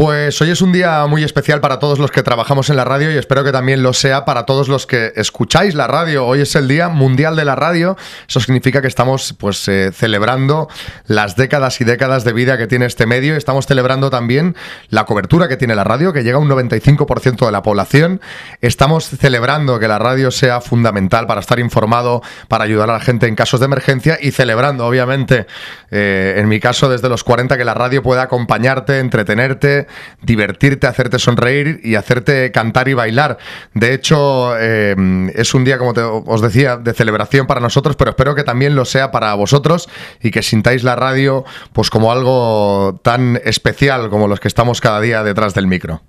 Pues hoy es un día muy especial para todos los que trabajamos en la radio y espero que también lo sea para todos los que escucháis la radio. Hoy es el Día Mundial de la Radio. Eso significa que estamos pues eh, celebrando las décadas y décadas de vida que tiene este medio. Estamos celebrando también la cobertura que tiene la radio, que llega a un 95% de la población. Estamos celebrando que la radio sea fundamental para estar informado, para ayudar a la gente en casos de emergencia y celebrando, obviamente, eh, en mi caso desde los 40, que la radio pueda acompañarte, entretenerte divertirte, hacerte sonreír y hacerte cantar y bailar. De hecho, eh, es un día, como os decía, de celebración para nosotros, pero espero que también lo sea para vosotros y que sintáis la radio pues como algo tan especial como los que estamos cada día detrás del micro.